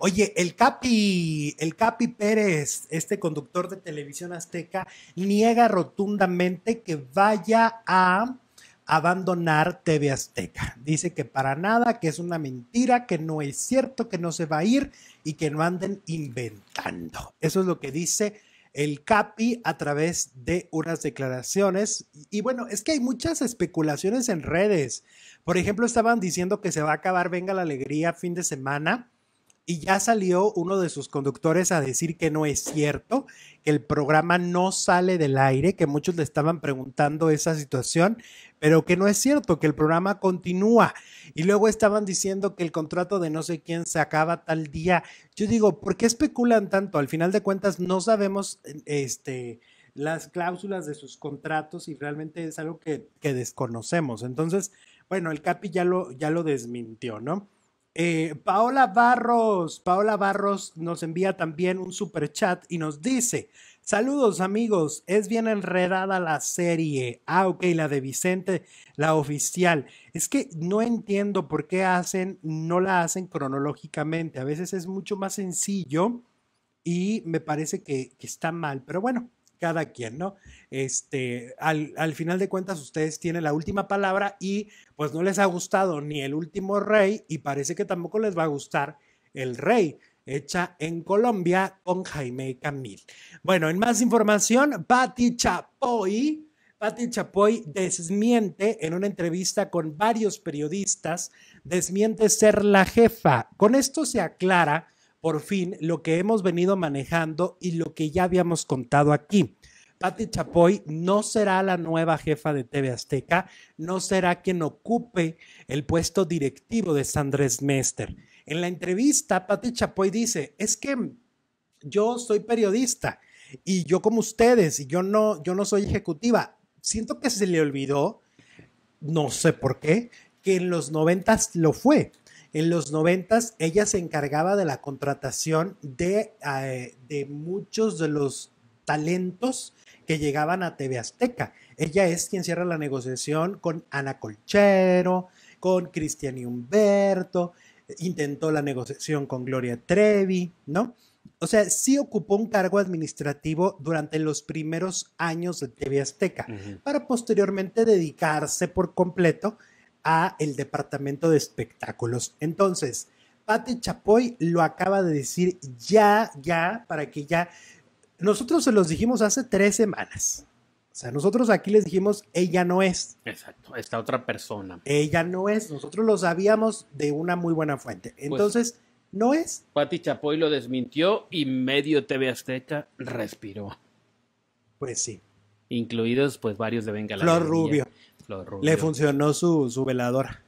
Oye, el Capi, el Capi Pérez, este conductor de televisión azteca, niega rotundamente que vaya a abandonar TV Azteca. Dice que para nada, que es una mentira, que no es cierto, que no se va a ir y que no anden inventando. Eso es lo que dice el CAPI a través de unas declaraciones. Y bueno, es que hay muchas especulaciones en redes. Por ejemplo, estaban diciendo que se va a acabar Venga la Alegría fin de semana y ya salió uno de sus conductores a decir que no es cierto, que el programa no sale del aire, que muchos le estaban preguntando esa situación, pero que no es cierto, que el programa continúa. Y luego estaban diciendo que el contrato de no sé quién se acaba tal día. Yo digo, ¿por qué especulan tanto? Al final de cuentas no sabemos este las cláusulas de sus contratos y realmente es algo que, que desconocemos. Entonces, bueno, el Capi ya lo, ya lo desmintió, ¿no? Eh, Paola Barros, Paola Barros nos envía también un super chat y nos dice: Saludos amigos, es bien enredada la serie. Ah, ok, la de Vicente, la oficial. Es que no entiendo por qué hacen, no la hacen cronológicamente. A veces es mucho más sencillo y me parece que está mal. Pero bueno, cada quien, ¿no? Este, al, final de cuentas, ustedes tienen la última palabra y pues no les ha gustado ni el último rey y parece que tampoco les va a gustar el rey hecha en Colombia con Jaime Camil. Bueno, en más información, Patti Chapoy, Pati Chapoy desmiente en una entrevista con varios periodistas, desmiente ser la jefa. Con esto se aclara por fin lo que hemos venido manejando y lo que ya habíamos contado aquí. Patti Chapoy no será la nueva jefa de TV Azteca, no será quien ocupe el puesto directivo de Sandrés Mester. En la entrevista, Patti Chapoy dice, es que yo soy periodista y yo como ustedes, y yo no, yo no soy ejecutiva. Siento que se le olvidó, no sé por qué, que en los noventas lo fue. En los noventas ella se encargaba de la contratación de, eh, de muchos de los talentos que llegaban a TV Azteca. Ella es quien cierra la negociación con Ana Colchero, con Cristian y Humberto, intentó la negociación con Gloria Trevi, ¿no? O sea, sí ocupó un cargo administrativo durante los primeros años de TV Azteca, para posteriormente dedicarse por completo el departamento de espectáculos. Entonces, Pati Chapoy lo acaba de decir ya, ya, para que ya... Nosotros se los dijimos hace tres semanas. O sea, nosotros aquí les dijimos, ella no es. Exacto, esta otra persona. Ella no es. Nosotros lo sabíamos de una muy buena fuente. Pues, Entonces... no es. Pati Chapoy lo desmintió y medio TV Azteca respiró. Pues sí. Incluidos pues varios de Venga la Flor Rubio. Le funcionó su, su veladora.